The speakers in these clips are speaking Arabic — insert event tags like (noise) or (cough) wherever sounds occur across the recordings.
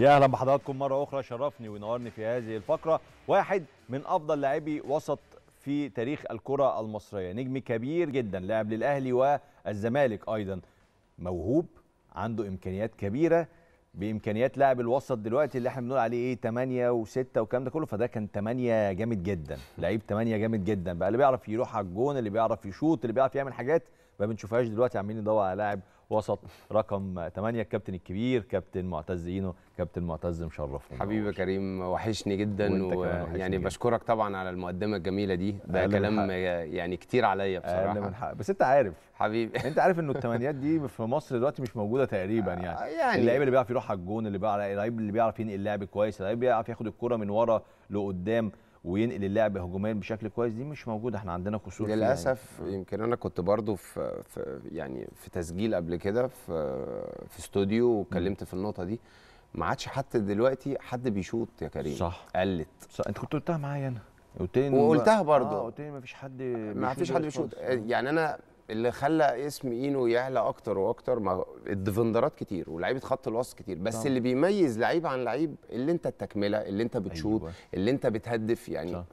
يا اهلا بحضراتكم مره اخرى شرفني ونورني في هذه الفقره واحد من افضل لاعبي وسط في تاريخ الكره المصريه نجم كبير جدا لعب للاهلي والزمالك ايضا موهوب عنده امكانيات كبيره بامكانيات لاعب الوسط دلوقتي اللي احنا بنقول عليه ايه 8 و6 والكلام ده كله فده كان 8 جامد جدا لعيب 8 جامد جدا بقى اللي بيعرف يروح على الجون اللي بيعرف يشوط اللي بيعرف يعمل حاجات ما بنشوفهاش دلوقتي عمالين ندور على لاعب وسط رقم 8 الكابتن الكبير كابتن معتز اينو كابتن معتز مشرف حبيبي كريم وحشني جدا ويعني بشكرك طبعا على المقدمه الجميله دي ده كلام يعني كتير عليا بصراحه بس انت عارف حبيبي انت عارف انه الثمانيات دي في مصر دلوقتي مش موجوده تقريبا (laughs) آه، يعني, يعني اللعيب اللي بيعرف يروح على الجون اللي بيعرف اللعيب اللي بيعرف ينقل اللعب كويس اللعيب بيعرف ياخد الكره من ورا لقدام وينقل اللعب هجوميا بشكل كويس دي مش موجوده احنا عندنا كسور يعني. للاسف يعني. يمكن انا كنت برضو في, في يعني في تسجيل قبل كده في في استوديو واتكلمت في النقطه دي ما عادش حتى دلوقتي حد بيشوط يا كريم صح قلت صح انت كنت قلتها معايا انا قلت لي وقلتها برضه اه قلت لي ما فيش حد ما فيش حد بيشوط يعني انا اللي خلى اسم اينو يعلى اكتر واكتر ما الديفندرات كتير ولاعيبه خط الوسط كتير بس طبعا. اللي بيميز لعيب عن لعيب اللي انت التكمله اللي انت أيوة. بتشوط أيوة. اللي انت بتهدف يعني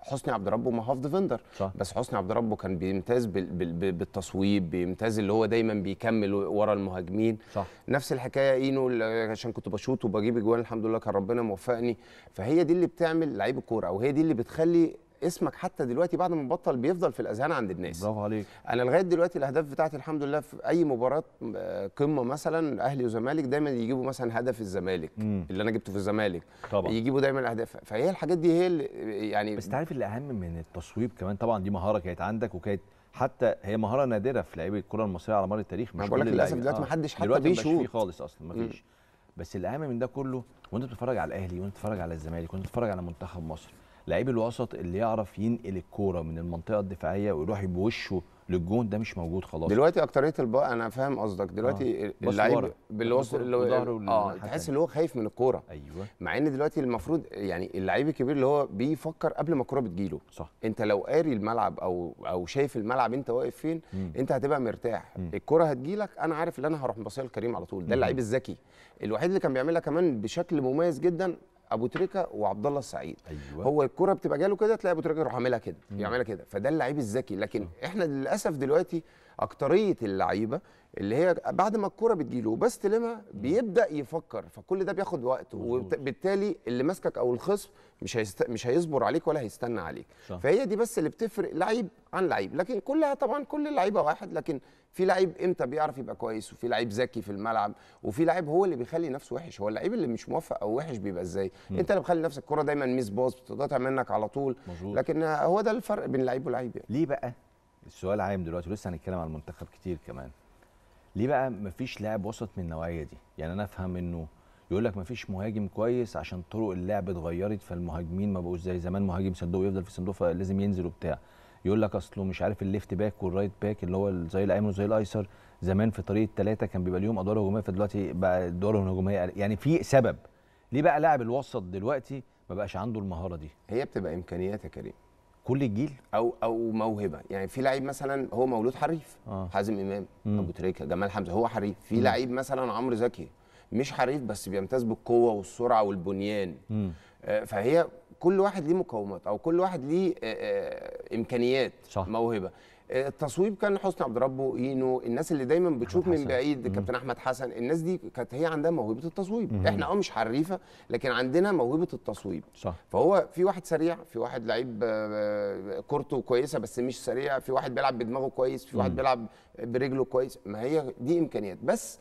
حسني عبد ربه ما هاف ديفندر بس حسني عبد ربه كان بيمتاز بال... بال... بالتصويب بيمتاز اللي هو دايما بيكمل ورا المهاجمين صح. نفس الحكايه اينو عشان كنت بشوط وبجيب اجوان الحمد لله كان ربنا موفقني فهي دي اللي بتعمل لعيب الكوره او هي دي اللي بتخلي اسمك حتى دلوقتي بعد ما بطل بيفضل في الاذهان عند الناس برافو عليك انا لغايه دلوقتي الاهداف بتاعتي الحمد لله في اي مباراه آه، قمه مثلا اهلي وزمالك دايما يجيبوا مثلا هدف الزمالك مم. اللي انا جبته في الزمالك طبعا يجيبوا دايما اهداف فهي الحاجات دي هي اللي يعني بس تعرف اللي اهم من التصويب كمان طبعا دي مهاره كانت عندك وكانت حتى هي مهاره نادره في لعيبه الكره المصريه على مر التاريخ مش كل للاسف دلوقتي آه. ما حدش حتى بيشوط خالص اصلا ما فيش بس الاهم من ده كله وانت بتتفرج على الاهلي وانت بتتفرج على الزمالك وانت بتتفرج على منتخب مصر لعيب الوسط اللي يعرف ينقل الكوره من المنطقه الدفاعيه ويروح بوشه للجون ده مش موجود خلاص دلوقتي اكتريه الب... انا فاهم قصدك دلوقتي آه. اللعيب بالوسط اللي هو اه تحس ان هو خايف من الكوره ايوه مع ان دلوقتي المفروض يعني اللعيب الكبير اللي هو بيفكر قبل ما الكوره بتجيله صح انت لو قاري الملعب او او شايف الملعب انت واقف فين مم. انت هتبقى مرتاح الكوره هتجيلك انا عارف ان انا هروح مباصيها لكريم على طول ده اللعيب الذكي الوحيد اللي كان بيعملها كمان بشكل مميز جدا ابو تريكه وعبد الله السعيد أيوة. هو الكره بتبقى جاله كده تلاقي ابو تريكه يروح عاملها كده يعملها كده فده اللعيب الذكي لكن آه. احنا للاسف دلوقتي اكتريه اللعيبه اللي هي بعد ما الكوره بتجيله بس تلمها بيبدا يفكر فكل ده بياخد وقت وبالتالي اللي ماسكك او الخصم مش هيست... مش هيصبر عليك ولا هيستنى عليك صح. فهي دي بس اللي بتفرق لعيب عن لعيب لكن كلها طبعا كل اللعيبه واحد لكن في لعيب امتى بيعرف يبقى كويس وفي لعيب ذكي في الملعب وفي لعيب هو اللي بيخلي نفسه وحش هو اللعيب اللي مش موفق او وحش بيبقى ازاي انت اللي مخلي نفسك الكوره دايما ميس باص بتتقطع منك على طول مزهور. لكن هو ده الفرق بين لعيب ولعيب يعني. ليه بقى السؤال عام دلوقتي ولسه هنتكلم عن المنتخب كتير كمان ليه بقى مفيش لاعب وسط من النوعيه دي يعني انا افهم انه يقول لك مفيش مهاجم كويس عشان طرق اللعب اتغيرت فالمهاجمين ما بقوش زي زمان مهاجم صندوق يفضل في صندوق فلازم ينزل وبتاع يقول لك اصله مش عارف الليفت باك والرايت باك اللي هو زي الايمن وزي الايسر زمان في طريق الثلاثه كان بيبقى ليهم ادوار هجوميه فدلوقتي بقى ادوارهم هجوميه يعني في سبب ليه بقى لاعب الوسط دلوقتي ما بقاش عنده المهاره دي هي بتبقى امكانيات يا كريم كل الجيل او او موهبه يعني في لعيب مثلا هو مولود حريف آه. حازم امام مم. ابو تريكه جمال حمزه هو حريف في لعيب مثلا عمرو زكي مش حريف بس بيمتاز بالقوه والسرعه والبنيان آه فهي كل واحد ليه مقومات او كل واحد ليه آه, آه، امكانيات صح. موهبه التصويب كان حسني عبد ربه اينو الناس اللي دايما بتشوف من بعيد كابتن احمد حسن الناس دي كانت هي عندها موهبه التصويب مم. احنا اه مش حريفه لكن عندنا موهبه التصويب صح. فهو في واحد سريع في واحد لعيب آه، كورته كويسه بس مش سريع في واحد بيلعب بدماغه كويس في واحد بيلعب برجله كويس ما هي دي امكانيات بس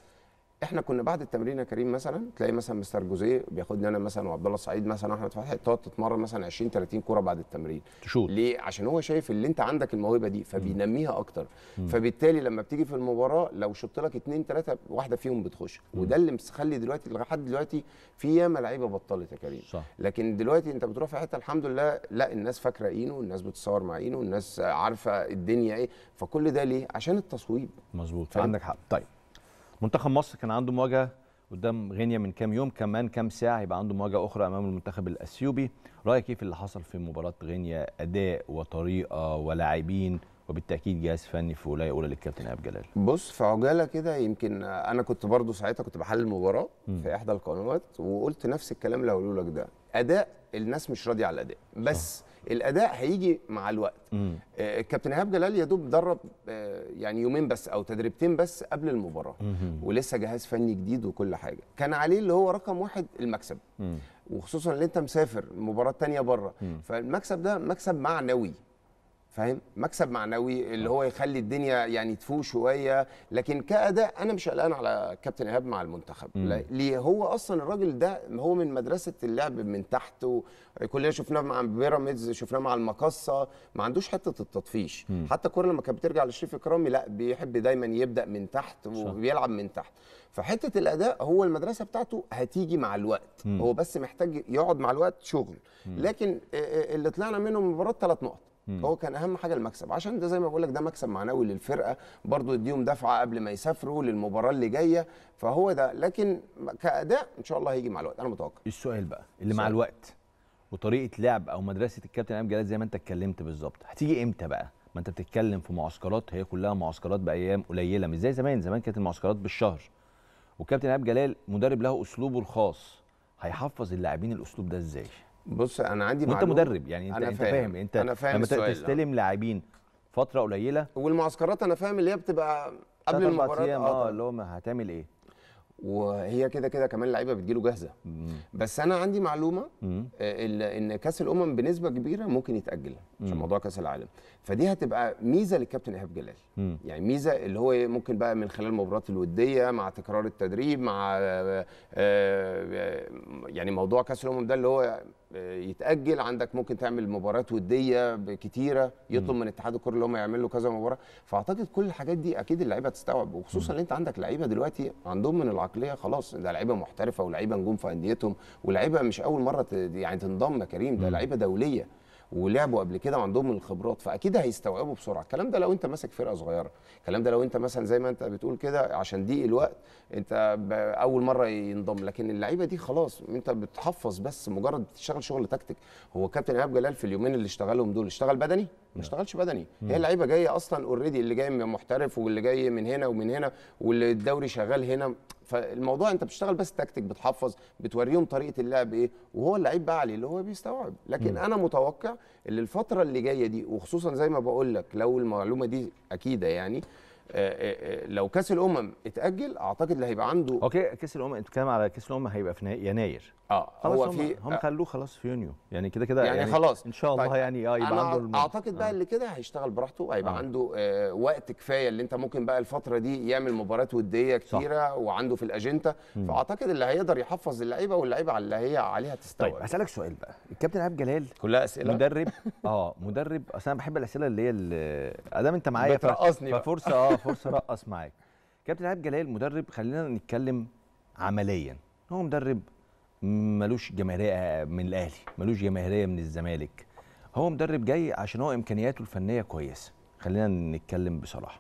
احنا كنا بعد التمرين يا كريم مثلا تلاقي مثلا مستر جوزيه بياخدني انا مثلا وعبد الله السعيد مثلا واحمد فتحي تقعد تتمرن مثلا 20 30 كوره بعد التمرين تشوت ليه عشان هو شايف اللي انت عندك الموهبه دي فبينميها اكتر فبالتالي لما بتيجي في المباراه لو شط لك اثنين ثلاثه واحده فيهم بتخش وده اللي مخلي دلوقتي لحد دلوقتي في ياما لعيبه بطلت يا كريم صح. لكن دلوقتي انت بتروح في حته الحمد لله لا الناس فاكره اينو الناس بتتصور مع اينو الناس عارفه الدنيا ايه فكل ده ليه عشان التصويب مظبوط عندك حق طيب منتخب مصر كان عنده مواجهه قدام غينيا من كام يوم كمان كام ساعه هيبقى عنده مواجهه اخرى امام المنتخب الاثيوبي رايك ايه في اللي حصل في مباراه غينيا اداء وطريقه ولاعبين وبالتاكيد جهاز فني في ولايه اولى للكابتن ايهاب جلال بص في عجاله كده يمكن انا كنت برضو ساعتها كنت بحلل المباراه في احدى القنوات وقلت نفس الكلام اللي هقوله لك ده اداء الناس مش راضيه على الاداء بس صح. الاداء هيجي مع الوقت آه كابتن ايهاب جلال يا دوب درب آه يعني يومين بس او تدريبتين بس قبل المباراه مم. ولسه جهاز فني جديد وكل حاجه كان عليه اللي هو رقم واحد المكسب مم. وخصوصا ان انت مسافر المباراه الثانيه بره فالمكسب ده مكسب معنوي فاهم مكسب معنوي اللي آه. هو يخلي الدنيا يعني تفوق شويه لكن كاداء انا مش قلقان على كابتن ايهاب مع المنتخب ليه هو اصلا الراجل ده هو من مدرسه اللعب من تحت كلنا شفناه مع بيراميدز شفناه مع المقصه ما عندوش حته التطفيش مم. حتى الكوره لما كانت بترجع لشريف اكرامي لا بيحب دايما يبدا من تحت وبيلعب من تحت فحته الاداء هو المدرسه بتاعته هتيجي مع الوقت مم. هو بس محتاج يقعد مع الوقت شغل مم. لكن اللي طلعنا منه مباراه المباراه ثلاث نقط هو كان اهم حاجه المكسب عشان ده زي ما بقول لك ده مكسب معنوي للفرقه برضو يديهم دفعه قبل ما يسافروا للمباراه اللي جايه فهو ده لكن كاداء ان شاء الله هيجي مع الوقت انا متوقع السؤال بقى اللي السؤال. مع الوقت وطريقه لعب او مدرسه الكابتن امام جلال زي ما انت اتكلمت بالظبط هتيجي امتى بقى ما انت بتتكلم في معسكرات هي كلها معسكرات بايام قليله مش زي زمان زمان كانت المعسكرات بالشهر والكابتن ايهاب جلال مدرب له اسلوبه الخاص هيحفظ اللاعبين الاسلوب ده ازاي بص انا عندي وانت مدرب يعني انت أنا انت فاهم, انت أنا فاهم لما تستلم لاعبين فتره قليله والمعسكرات انا فاهم اللي هي بتبقى قبل المباراه اه, آه، اللي هو هتعمل ايه وهي كده كده كمان اللعيبه بتجيله جاهزه بس انا عندي معلومه آه، ان كاس الامم بنسبه كبيره ممكن يتاجل عشان موضوع كاس العالم فدي هتبقى ميزه للكابتن ايهاب جلال يعني ميزه اللي هو إيه، ممكن بقى من خلال المباريات الوديه مع تكرار التدريب مع آه، يعني موضوع كاس الامم ده اللي هو يتاجل عندك ممكن تعمل مباريات وديه كتيره يطلب من اتحاد الكره اللي هم يعمل له كذا مباراه فاعتقد كل الحاجات دي اكيد اللعيبه تستوعب وخصوصا ان انت عندك لعيبه دلوقتي عندهم من العقليه خلاص ده لعيبه محترفه ولعيبه نجوم في انديتهم ولعيبه مش اول مره يعني تنضم كريم ده لعيبه دوليه ولعبوا قبل كده وعندهم الخبرات فاكيد هيستوعبوا بسرعه الكلام ده لو انت ماسك فرقه صغيره الكلام ده لو انت مثلا زي ما انت بتقول كده عشان ضيق الوقت انت اول مره ينضم لكن اللعيبه دي خلاص انت بتحفظ بس مجرد بتشتغل شغل تكتيك هو كابتن ايهاب جلال في اليومين اللي اشتغلهم دول اشتغل بدني ما اشتغلش بدني هي اللعيبه جايه اصلا اوريدي اللي جاي من محترف واللي جاي من هنا ومن هنا واللي الدوري شغال هنا فالموضوع انت بتشتغل بس تكتيك بتحفظ بتوريهم طريقه اللعب ايه وهو اللعيب بقى عليه اللي هو بيستوعب لكن م. انا متوقع ان الفتره اللي جايه دي وخصوصا زي ما بقول لك لو المعلومه دي اكيده يعني آه، آه، آه، لو كاس الامم اتاجل اعتقد اللي هيبقى عنده اوكي كاس الامم انت بتتكلم على كاس الامم هيبقى في يناير اه خلاص هو هم في هم خلوه خلاص في يونيو يعني كده كده يعني, يعني خلاص ان شاء الله طيب يعني اه يبقى أنا عنده الم... اعتقد بقى آه. اللي كده هيشتغل براحته هيبقى آه. عنده آه وقت كفايه اللي انت ممكن بقى الفتره دي يعمل مباريات وديه كثيره صح. وعنده في الاجنده فاعتقد اللي هيقدر يحفظ اللعيبه واللعيبه على اللي هي عليها تستوعب طيب هسالك سؤال بقى الكابتن عبد جلال كلها اسئله مدرب اه مدرب اصل انا بحب الاسئله اللي هي ادام انت معايا بترقصني ففرصه (laughs) اه فرصه ارقص معاك كابتن عيب جلال مدرب خلينا نتكلم عمليا هو مدرب ملوش جماهيريه من الاهلي ملوش جماهيريه من الزمالك هو مدرب جاي عشان هو امكانياته الفنيه كويسه خلينا نتكلم بصراحه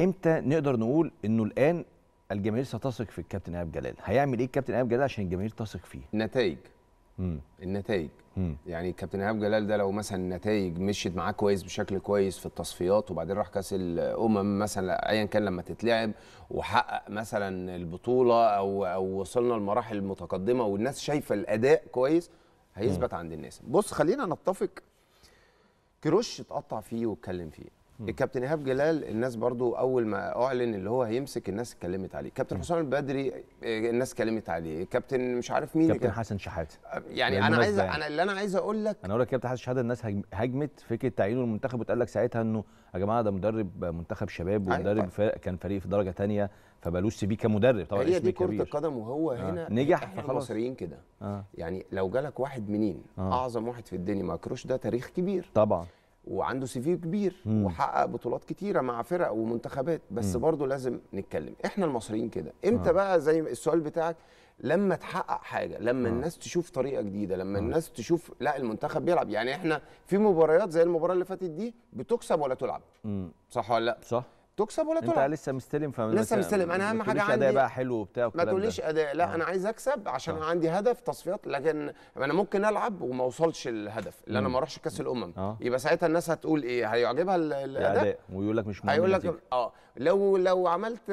امتى نقدر نقول انه الان الجماهير ستثق في الكابتن ايهاب جلال هيعمل ايه الكابتن ايهاب جلال عشان الجماهير تثق فيه نتائج مم. النتائج مم. يعني كابتن ايهاب جلال ده لو مثلا النتائج مشيت معاه كويس بشكل كويس في التصفيات وبعدين راح كاس الامم مثلا ايا كان لما تتلعب وحقق مثلا البطوله او او وصلنا لمراحل متقدمه والناس شايفه الاداء كويس هيثبت عند الناس بص خلينا نتفق كروش اتقطع فيه واتكلم فيه الكابتن ايهاب جلال الناس برضو اول ما اعلن اللي هو هيمسك الناس اتكلمت عليه كابتن حسام البدري آه، الناس اتكلمت عليه كابتن مش عارف مين كابتن حسن شحاته آه، يعني انا عايز انا اللي انا عايز اقول لك انا اقول لك كابتن حسن شحاته الناس هاجمت فكره تعيينه المنتخب واتقال لك ساعتها انه يا جماعه ده مدرب منتخب شباب أيوة. ومدرب فرق كان فريق في درجه ثانيه فبالوش سيبيه كمدرب طبعا هي دي كره القدم وهو آه. هنا نجح فخلاص المصريين كده آه. يعني لو جالك واحد منين آه. اعظم واحد في الدنيا ما كروش ده تاريخ كبير طبعا وعنده سي في كبير مم. وحقق بطولات كتيره مع فرق ومنتخبات بس مم. برضه لازم نتكلم احنا المصريين كده آه. امتى آه. بقى زي السؤال بتاعك لما تحقق حاجه لما آه. الناس تشوف طريقه جديده لما آه. الناس تشوف لا المنتخب بيلعب يعني احنا في مباريات زي المباراه اللي فاتت دي بتكسب ولا تلعب مم. صح ولا لا صح تكسب ولا تلعب انت لسه مستلم فمن لسه مستلم انا اهم حاجه عندي اداء بقى حلو وبتاع ما تقوليش اداء لا آه. انا عايز اكسب عشان آه. عندي هدف تصفيات لكن انا ممكن العب وما اوصلش الهدف اللي انا ما اروحش كاس الامم آه. يبقى ساعتها الناس هتقول ايه هيعجبها الاداء ويقول لك مش مهم هيقول لك اه لو لو عملت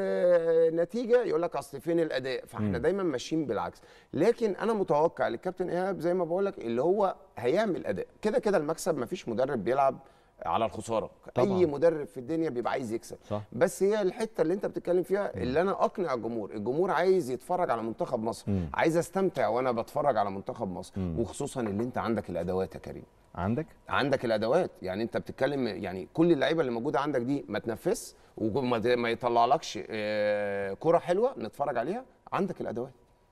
نتيجه يقول لك اصل فين الاداء فاحنا م. دايما ماشيين بالعكس لكن انا متوقع للكابتن ايهاب زي ما بقول لك اللي هو هيعمل اداء كده كده المكسب ما فيش مدرب بيلعب على الخساره طبعا. اي مدرب في الدنيا بيبقى عايز يكسب صح. بس هي الحته اللي انت بتتكلم فيها اللي انا اقنع الجمهور الجمهور عايز يتفرج على منتخب مصر مم. عايز استمتع وانا بتفرج على منتخب مصر مم. وخصوصا اللي انت عندك الادوات يا كريم عندك عندك الادوات يعني انت بتتكلم يعني كل اللعيبه اللي موجوده عندك دي ما تنفس وما يطلعلكش آه، كره حلوه نتفرج عليها عندك الادوات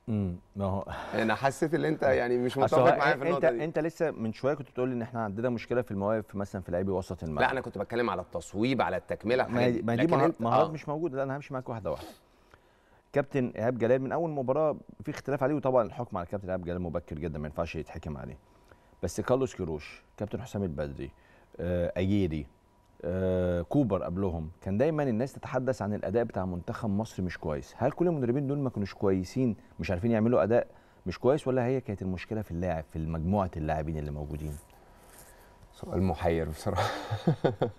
امم ما هو (laughs) انا حسيت ان انت يعني مش متفق معايا في النقطه دي انت لسه من شويه كنت بتقول لي ان احنا عندنا مشكله في المواقف مثلا في لعيبه وسط الملعب لا انا كنت بتكلم على التصويب على التكمله ما دي, ما دي مهارات آه. مش موجوده لا انا همشي معاك واحده واحده كابتن ايهاب جلال من اول مباراه في اختلاف عليه وطبعا الحكم على كابتن ايهاب جلال مبكر جدا ما ينفعش يتحكم عليه بس كارلوس كيروش كابتن حسام البدري آه اييري آه، كوبر قبلهم كان دايما الناس تتحدث عن الاداء بتاع منتخب مصر مش كويس هل كل المدربين دول ما كانوش كويسين مش عارفين يعملوا اداء مش كويس ولا هي كانت المشكله في اللاعب في مجموعه اللاعبين اللي موجودين سؤال محير بصراحه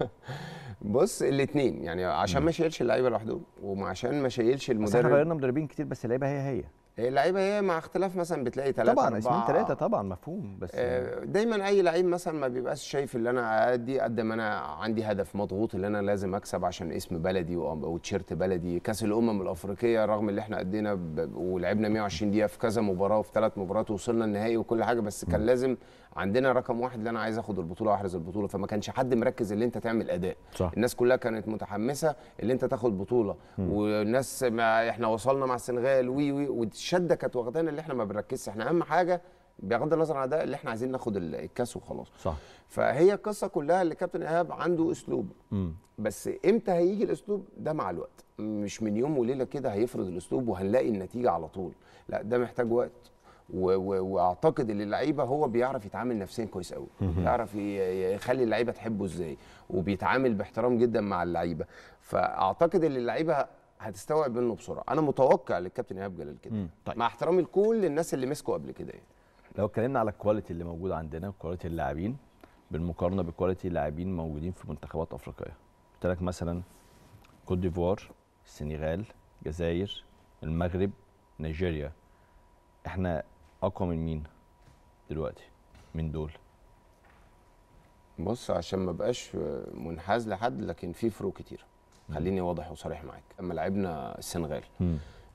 (laughs) بص الاثنين يعني عشان ما شيلش اللعيبه لوحدهم وعشان ما شيلش المدرب احنا غيرنا مدربين كتير بس اللعيبه هي هي اللعيبه هي مع اختلاف مثلا بتلاقي ثلاثه طبعا اسمين ثلاثه طبعا مفهوم بس آه، دايما اي لعيب مثلا ما بيبقاش شايف اللي انا ادي قد ما انا عندي هدف مضغوط اللي انا لازم اكسب عشان اسم بلدي وتيشيرت بلدي كاس الامم الافريقيه رغم اللي احنا ادينا ولعبنا 120 دقيقه في كذا مباراه وفي ثلاث مباريات ووصلنا النهائي وكل حاجه بس كان لازم عندنا رقم واحد اللي انا عايز اخد البطوله واحرز البطوله فما كانش حد مركز اللي انت تعمل اداء صح. الناس كلها كانت متحمسه اللي انت تاخد بطوله م. والناس ما احنا وصلنا مع السنغال وي وي والشده كانت واخدانا اللي احنا ما بنركزش احنا اهم حاجه بغض النظر عن ده اللي احنا عايزين ناخد الكاس وخلاص صح فهي القصه كلها اللي كابتن ايهاب عنده اسلوب م. بس امتى هيجي الاسلوب ده مع الوقت مش من يوم وليله كده هيفرض الاسلوب وهنلاقي النتيجه على طول لا ده محتاج وقت واعتقد ان اللعيبه هو بيعرف يتعامل نفسيا كويس قوي بيعرف يخلي اللعيبه تحبه ازاي وبيتعامل باحترام جدا مع اللعيبه فاعتقد ان اللعيبه هتستوعب منه بسرعه انا متوقع للكابتن ايهاب جلال كده طيب. مع احترامي لكل الناس اللي مسكوا قبل كده يعني. لو اتكلمنا على الكواليتي اللي موجوده عندنا كواليتي اللاعبين بالمقارنه بكواليتي اللاعبين موجودين في منتخبات افريقيه قلت لك مثلا كوت ديفوار السنغال الجزائر المغرب نيجيريا احنا اقوى من مين دلوقتي من دول بص عشان ما بقاش منحاز لحد لكن في فروق كتير خليني واضح وصريح معاك اما لعبنا السنغال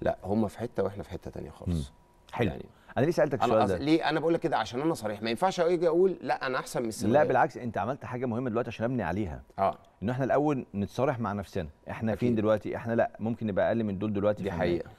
لا هم في حته واحنا في حته تانية خالص حلو يعني انا ليه سالتك السؤال ده ليه انا بقول لك كده عشان انا صريح ما ينفعش اجي اقول لا انا احسن من السنغال لا بالعكس انت عملت حاجه مهمه دلوقتي عشان ابني عليها اه ان احنا الاول نتصارح مع نفسنا احنا أكيد. فين دلوقتي احنا لا ممكن نبقى اقل من دول دلوقتي دي حقيقه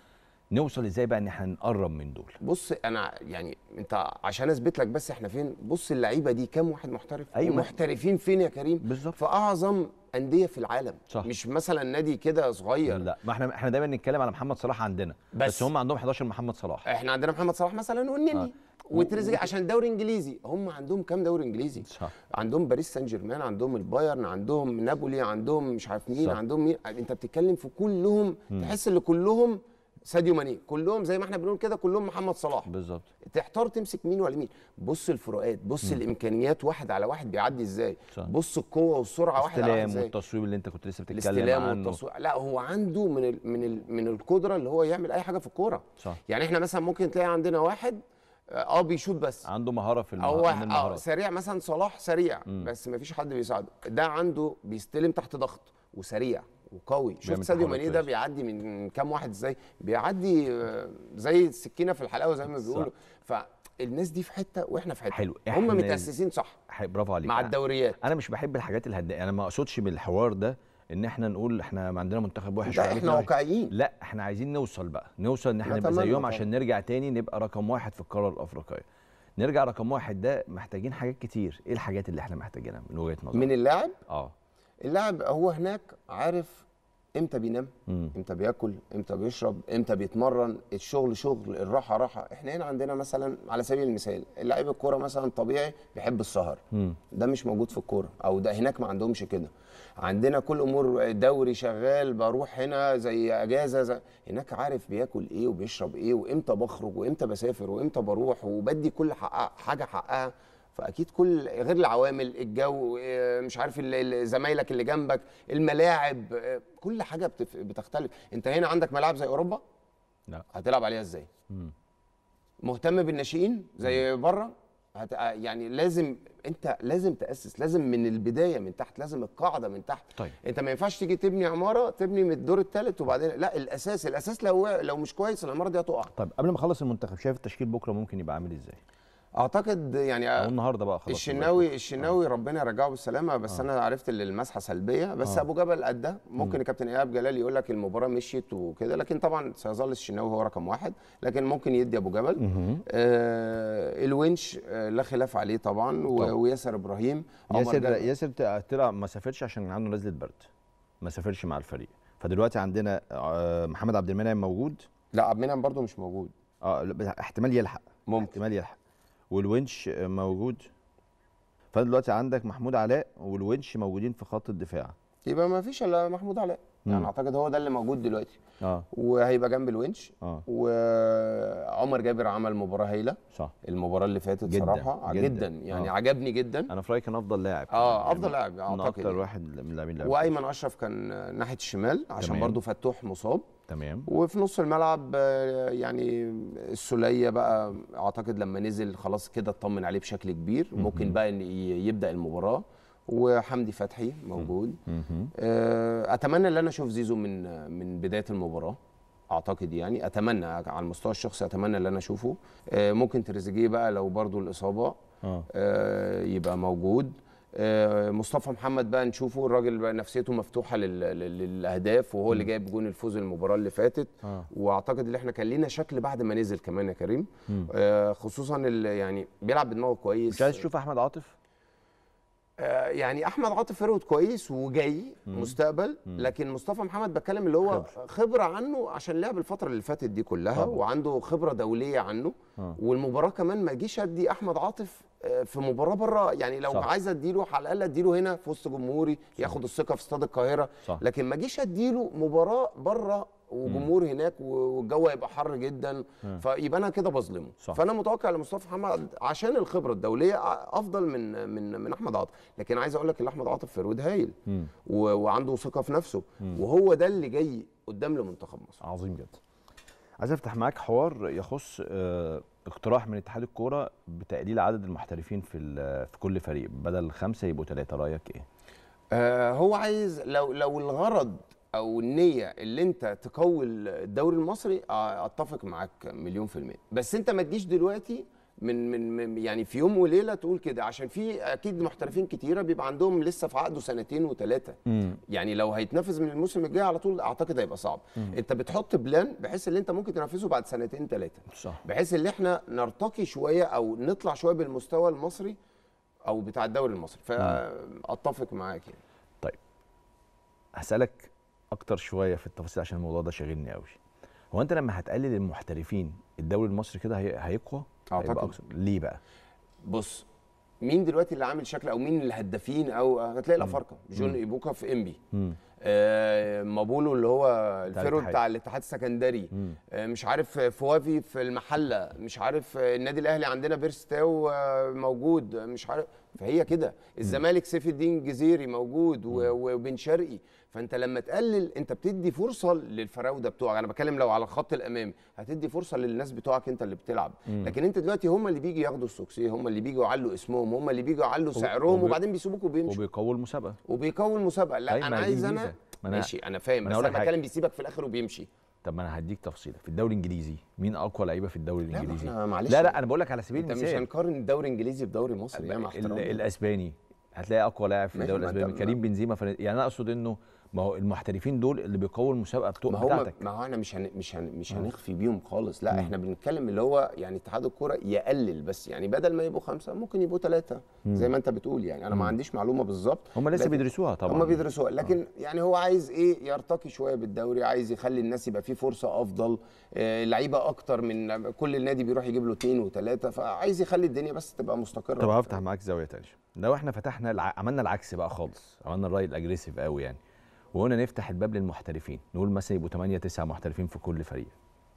نوصل ازاي بقى ان احنا نقرب من دول بص انا يعني انت عشان اثبت لك بس احنا فين بص اللعيبه دي كام واحد محترف ايوه محترفين فين يا كريم بالظبط في اعظم انديه في العالم صح. مش مثلا نادي كده صغير لا ما احنا احنا دايما نتكلم على محمد صلاح عندنا بس, بس هم عندهم 11 محمد صلاح احنا عندنا محمد صلاح مثلا والنني آه. عشان دوري انجليزي هم عندهم كام دوري انجليزي صح. عندهم باريس سان جيرمان عندهم البايرن عندهم نابولي عندهم مش عارف مين صح. عندهم مين انت بتتكلم في كلهم تحس ان كلهم ساديو ماني كلهم زي ما احنا بنقول كده كلهم محمد صلاح بالظبط تحتار تمسك مين ولا مين بص الفروقات بص مم. الامكانيات واحد على واحد بيعدي ازاي صح. بص القوه والسرعه واحد على واحد استلام الاستلام والتصويب اللي انت كنت لسه بتتكلم عنه الاستلام والتصويب لا هو عنده من ال من ال من القدره اللي هو يعمل اي حاجه في الكوره يعني احنا مثلا ممكن تلاقي عندنا واحد اه, آه، بيشوط بس عنده مهاره في المه... هو آه سريع مثلا صلاح سريع مم. بس ما فيش حد بيساعده ده عنده بيستلم تحت ضغط وسريع وقوي شفت ساديو ماني ده بيعدي من كام واحد ازاي بيعدي آه، زي السكينه في الحلاوه زي ما بيقولوا فالناس دي في حته واحنا في حته حلو هم متاسسين صح برافو عليك مع الدوريات انا مش بحب الحاجات الهدائيه انا ما اقصدش بالحوار ده ان احنا نقول احنا ما عندنا منتخب وحش لا احنا واقعيين لا احنا عايزين نوصل بقى نوصل ان احنا نبقى زيهم عشان نرجع تاني نبقى رقم واحد في القاره الافريقيه نرجع رقم واحد ده محتاجين حاجات كتير ايه الحاجات اللي احنا محتاجينها من وجهه نظرك من اللاعب اه اللاعب هو هناك عارف امتى بينام امتى بياكل امتى بيشرب امتى بيتمرن الشغل شغل الراحه راحه احنا هنا عندنا مثلا على سبيل المثال لعيب الكوره مثلا طبيعي بيحب السهر ده مش موجود في الكوره او ده هناك ما عندهمش كده عندنا كل امور دوري شغال بروح هنا زي اجازه زي هناك عارف بياكل ايه وبيشرب ايه وامتى بخرج وامتى بسافر وامتى بروح وبدي كل حق... حاجه حقها فاكيد كل غير العوامل الجو آه، مش عارف زمايلك اللي جنبك الملاعب آه، كل حاجه بتختلف انت هنا عندك ملاعب زي اوروبا لا هتلعب عليها ازاي مهتم بالناشئين زي بره هت... آه، يعني لازم انت لازم تاسس لازم من البدايه من تحت لازم القاعده من تحت طيب. انت ما ينفعش تيجي تبني عماره تبني من الدور الثالث وبعدين لا الاساس الاساس لو لو مش كويس العماره دي هتقع طيب قبل ما اخلص المنتخب شايف التشكيل بكره ممكن يبقى عامل ازاي اعتقد يعني النهارده بقى خلاص الشناوي الشناوي آه. ربنا يرجعه بالسلامه بس آه. انا عرفت ان المسحه سلبيه بس آه. ابو جبل قدها ممكن الكابتن ايهاب جلال يقول لك المباراه مشيت وكده لكن طبعا سيظل الشناوي هو رقم واحد لكن ممكن يدي ابو جبل آه الونش آه لا خلاف عليه طبعا وياسر ابراهيم ياسر ياسر طلع ما سافرش عشان عنده نزله برد ما سافرش مع الفريق فدلوقتي عندنا آه محمد عبد المنعم موجود لا عبد المنعم برده مش موجود اه احتمال يلحق ممكن احتمال يلحق والونش موجود فانت دلوقتي عندك محمود علاء والونش موجودين في خط الدفاع يبقى ما فيش الا محمود علاء يعني اعتقد هو ده اللي موجود دلوقتي اه وهيبقى جنب الونش اه وعمر جابر عمل مباراه هايله صح المباراه اللي فاتت جدا صراحه آه، جدا, جدا. يعني آه. عجبني جدا انا في رايي كان افضل لاعب اه يعني افضل لاعب اعتقد اكتر يعني. واحد من اللاعبين وايمن اشرف كان ناحيه الشمال عشان برضه فتوح مصاب تمام وفي نص الملعب آه، يعني السوليه بقى اعتقد لما نزل خلاص كده اطمن عليه بشكل كبير ممكن بقى ان يبدا المباراه وحمدي فتحي موجود آه، اتمنى ان انا اشوف زيزو من من بدايه المباراه اعتقد يعني اتمنى على المستوى الشخصي اتمنى ان انا اشوفه آه، ممكن تريزيجيه بقى لو برضو الاصابه يبقى موجود آه، مصطفى محمد بقى نشوفه الراجل بقى نفسيته مفتوحه للاهداف وهو اللي جايب جون الفوز المباراه اللي فاتت آه. واعتقد ان احنا كان لينا شكل بعد ما نزل كمان يا كريم آه خصوصا يعني بيلعب بدماغه كويس مش عايز تشوف احمد عاطف آه يعني احمد عاطف فرود كويس وجاي مم. مستقبل مم. لكن مصطفى محمد بتكلم اللي هو خبر. خبره عنه عشان لعب الفتره اللي فاتت دي كلها طبعا. وعنده خبره دوليه عنه آه. والمباراه كمان ما جيش ادي احمد عاطف آه، في مباراه بره يعني لو صح. عايز اديله على الاقل اديله هنا في وسط جمهوري ياخد الثقه في استاد القاهره صح. لكن ما اجيش اديله مباراه بره وجمهور هناك والجو هيبقى حر جدا فيبقى انا كده بظلمه فانا متوقع لمصطفى محمد عشان الخبره الدوليه افضل من من من احمد عاطف لكن عايز اقول لك ان احمد عاطف فرويد هايل وعنده ثقه في نفسه مم. وهو ده اللي جاي قدام لمنتخب مصر عظيم جدا عايز افتح معاك حوار يخص آه اقتراح من اتحاد الكوره بتقليل عدد المحترفين في في كل فريق بدل خمسه يبقوا ثلاثه رايك ايه؟ آه هو عايز لو لو الغرض او النيه اللي انت تقوي الدوري المصري آه، اتفق معاك مليون في الميه بس انت ما تجيش دلوقتي من من يعني في يوم وليله تقول كده عشان في اكيد محترفين كتيره بيبقى عندهم لسه في عقده سنتين وثلاثه يعني لو هيتنفذ من الموسم الجاي على طول اعتقد هيبقى صعب مم. انت بتحط بلان بحيث ان انت ممكن تنفذه بعد سنتين ثلاثه بحيث ان احنا نرتقي شويه او نطلع شويه بالمستوى المصري او بتاع الدوري المصري فاتفق معاك يعني طيب هسالك اكتر شويه في التفاصيل عشان الموضوع ده شاغلني قوي هو انت لما هتقلل المحترفين الدوري المصري كده هيقوى اعتقد ليه بقى بص مين دلوقتي اللي عامل شكل او مين الهدافين او هتلاقي الافارقه جون ايبوكا في انبي آه مابولو اللي هو الفيرو بتاع الاتحاد السكندري آه مش عارف فوافي في المحله مش عارف النادي الاهلي عندنا بيرستاو آه، موجود مش عارف فهي كده الزمالك سيف الدين الجزيري موجود وبن شرقي فانت لما تقلل انت بتدي فرصه للفراوده بتوعك انا بتكلم لو على الخط الامامي هتدي فرصه للناس بتوعك انت اللي بتلعب مم. لكن انت دلوقتي هم اللي بيجوا ياخدوا السوكسيه هم اللي بيجوا يعلوا اسمهم هم اللي بيجوا يعلوا سعرهم وب... وبعدين بيسيبوك وبيمشوا وبيقووا المسابقه وبيقووا المسابقه لا طيب، انا عايز انا ماشي انا فاهم بس انا بتكلم بيسيبك في الاخر وبيمشي طب ما انا هديك تفصيله في الدوري الانجليزي مين اقوى لعيبه في الدوري الانجليزي لا لا لا انا بقول لك على سبيل المثال مش هنقارن الدوري الانجليزي بدوري مصر يا مع الاسباني هتلاقي اقوى لاعب في الدوري الاسباني كريم بنزيما يعني انا اقصد انه ما هو المحترفين دول اللي بيقووا المسابقه بتوع ما بتاعتك ما هو انا مش هن... مش هن... مش هنخفي بيهم خالص لا م. احنا بنتكلم اللي هو يعني اتحاد الكوره يقلل بس يعني بدل ما يبقوا خمسه ممكن يبقوا ثلاثه زي ما انت بتقول يعني انا م. ما عنديش معلومه بالظبط هم لسه بيدرسوها طبعا هم بيدرسوها لكن آه. يعني هو عايز ايه يرتقي شويه بالدوري عايز يخلي الناس يبقى فيه فرصه افضل آه لعيبه اكتر من كل النادي بيروح يجيب له اثنين وثلاثه فعايز يخلي الدنيا بس تبقى مستقره طب هفتح معاك زاويه ثانيه لو احنا فتحنا الع... عملنا العكس بقى خالص عملنا الراي الاجريسيف قوي يعني وقلنا نفتح الباب للمحترفين نقول مثلا يبقوا 8 9 محترفين في كل فريق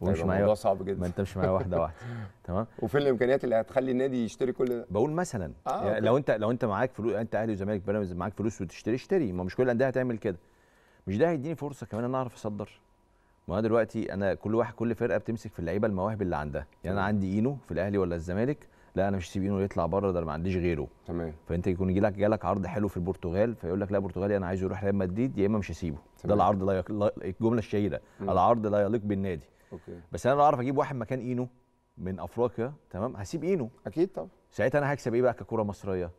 ومش معايا الموضوع صعب جدا ما انت مش معايا واحده واحده (laughs) تمام وفين الامكانيات اللي هتخلي النادي يشتري كل ده بقول مثلا آه يعني لو انت لو انت معاك فلوس انت اهلي وزمالك بيراميدز معاك فلوس وتشتري اشتري ما مش كل الانديه هتعمل كده مش ده هيديني فرصه كمان ان اعرف اصدر ما انا دلوقتي انا كل واحد كل فرقه بتمسك في اللعيبه المواهب اللي عندها يعني انا عندي اينو في الاهلي ولا الزمالك لا انا مش سيبينه يطلع بره ده انا ما عنديش غيره تمام فانت يكون جالك جالك عرض حلو في البرتغال فيقول لك لا برتغالي انا عايزه يروح ريال مدريد يا اما مش هسيبه ده العرض لا يق... الجمله الشهيره مم. العرض لا يليق بالنادي أوكي. بس انا لو اعرف اجيب واحد مكان اينو من افريقيا تمام هسيب اينو اكيد طبعا ساعتها انا هكسب ايه بقى ككره مصريه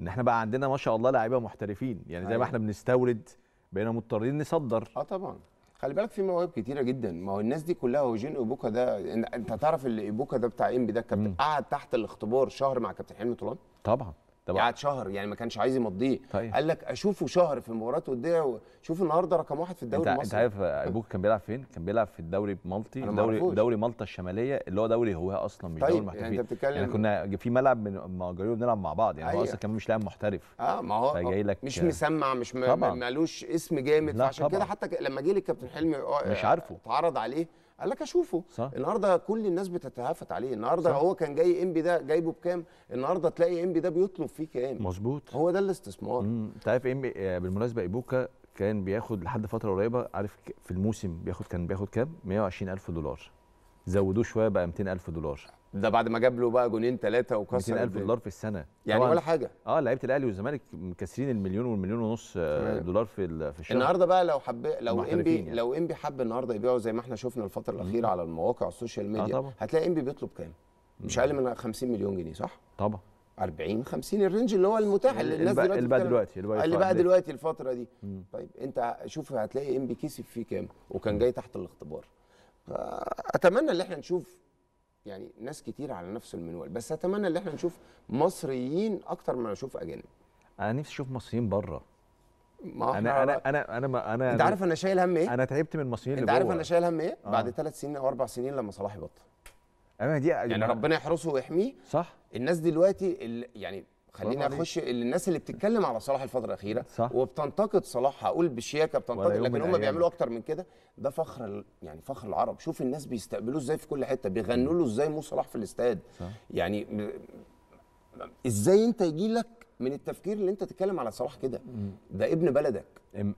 ان احنا بقى عندنا ما شاء الله لعيبه محترفين يعني زي ما أيوه. احنا بنستورد بقينا مضطرين نصدر اه طبعا خلي بالك في مواهب كتيره جدا ما هو الناس دي كلها وجين ايبوكا ده انت تعرف اللي ايبوكا ده بتاع انبي ده كابتن قعد تحت الاختبار شهر مع كابتن حلمي طولان طبعا طبعا قعد شهر يعني ما كانش عايز يمضيه طيب. قال لك اشوفه شهر في مباراه وديه شوف النهارده رقم واحد في الدوري المصري انت عارف ابوك كان بيلعب فين؟ كان بيلعب في الدوري المالطي دوري دوري مالطا الشماليه اللي هو دوري هواه اصلا مش طيب. دوري محترف يعني انت بتتكلم يعني كنا في ملعب من مجاريين بنلعب مع بعض يعني أيه. هو أيوة. اصلا كمان مش لاعب محترف اه ما هو لك مش مسمع مش مالوش اسم جامد فعشان كده حتى لما جه لي الكابتن حلمي آه، مش عارفه اتعرض عليه قال لك اشوفه صح. النهارده كل الناس بتتهافت عليه النهارده صح. هو كان جاي انبي ده جايبه بكام النهارده تلاقي انبي ده بيطلب فيه كام مظبوط هو ده الاستثمار انت عارف انبي آه، بالمناسبه ايبوكا كان بياخد لحد فتره قريبه عارف في الموسم بياخد كان بياخد كام 120000 دولار زودوه شويه بقى 200000 دولار ده بعد ما جاب له بقى جونين ثلاثه وكسر 200000 دولار في السنه يعني ولا حاجه اه لعيبه الاهلي والزمالك مكسرين المليون والمليون ونص آه، دولار في في الشهر النهارده بقى لو حب لو انبي يعني. لو انبي حب النهارده يبيعه زي ما احنا شفنا الفتره الاخيره على المواقع والسوشيال آه، ميديا آه هتلاقي انبي بيطلب كام؟ مش اقل من 50 مليون جنيه صح؟ طبعا 40 50 الرينج اللي هو المتاح اللي الناس دلوقتي اللي بقى دلوقتي اللي بقى دلوقتي الفتره دي مم. طيب انت شوف هتلاقي انبي كسب فيه كام وكان جاي تحت الاختبار اتمنى ان احنا نشوف يعني ناس كتير على نفس المنوال بس اتمنى ان احنا نشوف مصريين اكتر ما نشوف اجانب انا نفسي اشوف مصريين بره ما انا انا انا انا ما انا انت عارف انا شايل هم ايه؟ انا تعبت من المصريين اللي انت عارف انا شايل هم ايه؟ آه. بعد ثلاث سنين او اربع سنين لما صلاح يبطل انا دي يعني ربنا يحرسه ويحميه صح الناس دلوقتي يعني خلينا اخش الناس اللي بتتكلم على صلاح الفتره الاخيره صح. وبتنتقد صلاح هقول بشياكه بتنتقد لكن هم بيعملوا اكتر من كده ده فخر يعني فخر العرب شوف الناس بيستقبلوه ازاي في كل حته بيغنوا له ازاي مو صلاح في الاستاد يعني ازاي انت يجي لك من التفكير اللي انت تتكلم على صلاح كده ده ابن بلدك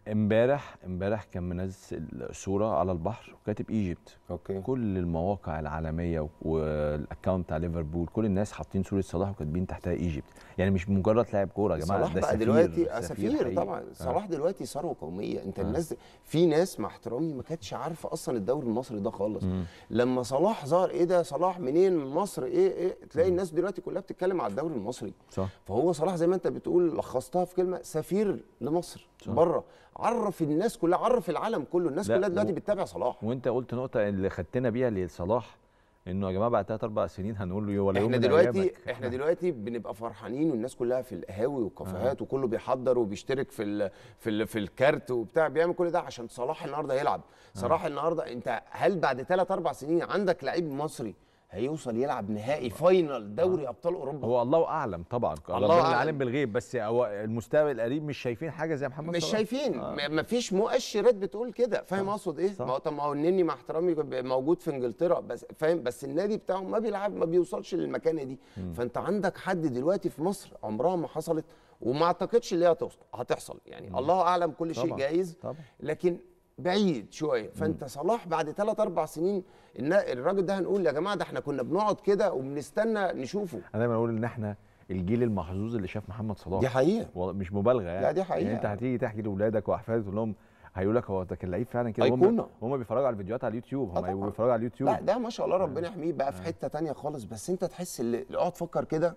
امبارح امبارح كان منزل صوره على البحر وكاتب ايجيبت اوكي كل المواقع العالميه والاكونت على ليفربول كل الناس حاطين صوره صلاح وكاتبين تحتها ايجيبت يعني مش مجرد لاعب كوره يا جماعه صلاح بقى دلوقتي آه، سفير طبعا آه. صلاح دلوقتي ثروه قوميه انت آه. الناس في ناس مع احترامي ما كانتش عارفه اصلا الدوري المصري ده خالص لما صلاح ظهر ايه ده صلاح منين من مصر ايه ايه تلاقي الناس دلوقتي كلها بتتكلم على الدوري المصري صح فهو صلاح زي ما انت بتقول لخصتها في كلمه سفير لمصر بره عرف الناس كلها عرف العالم كله الناس كلها دلوقتي بتتابع صلاح وانت قلت نقطه اللي خدتنا بيها لصلاح انه يا جماعه بعد ثلاث اربع سنين هنقول له ولا يوم احنا دلوقتي أيامك. احنا دلوقتي بنبقى فرحانين والناس كلها في القهاوي آه. والكافيهات آه. وكله بيحضر وبيشترك في ال في ال في الكارت وبتاع بيعمل كل ده عشان صلاح النهارده يلعب آه. صلاح آه. النهارده انت هل بعد ثلاث اربع سنين عندك لعيب مصري هيوصل يلعب نهائي فاينل دوري آه. ابطال اوروبا هو الله اعلم طبعا الله اعلم العالم بالغيب بس هو المستقبل القريب مش شايفين حاجه زي محمد مش صلاح. شايفين آه. مفيش مؤشرات بتقول كده فاهم اقصد ايه ما طب ما هو النني مع احترامي موجود في انجلترا بس فاهم بس النادي بتاعه ما بيلعب ما بيوصلش للمكانه دي م. فانت عندك حد دلوقتي في مصر عمرها ما حصلت وما اعتقدش ان هي هتحصل يعني م. الله اعلم كل طبعًا. شيء جايز طبعا. لكن بعيد شويه فانت صلاح بعد ثلاث اربع سنين ان الراجل ده هنقول يا جماعه ده احنا كنا بنقعد كده وبنستنى نشوفه انا دايما اقول ان احنا الجيل المحظوظ اللي شاف محمد صلاح دي حقيقه مش مبالغه يعني لا دي حقيقه يعني انت هتيجي تحكي لاولادك واحفادك تقول لهم هيقول لك هو ده كان لعيب فعلا كده هم هما بيتفرجوا على الفيديوهات على اليوتيوب هم آه، بيتفرجوا على اليوتيوب لا ده ما شاء الله ربنا آه. يحميه بقى في آه. حته تانية خالص بس انت تحس اللي اقعد فكر كده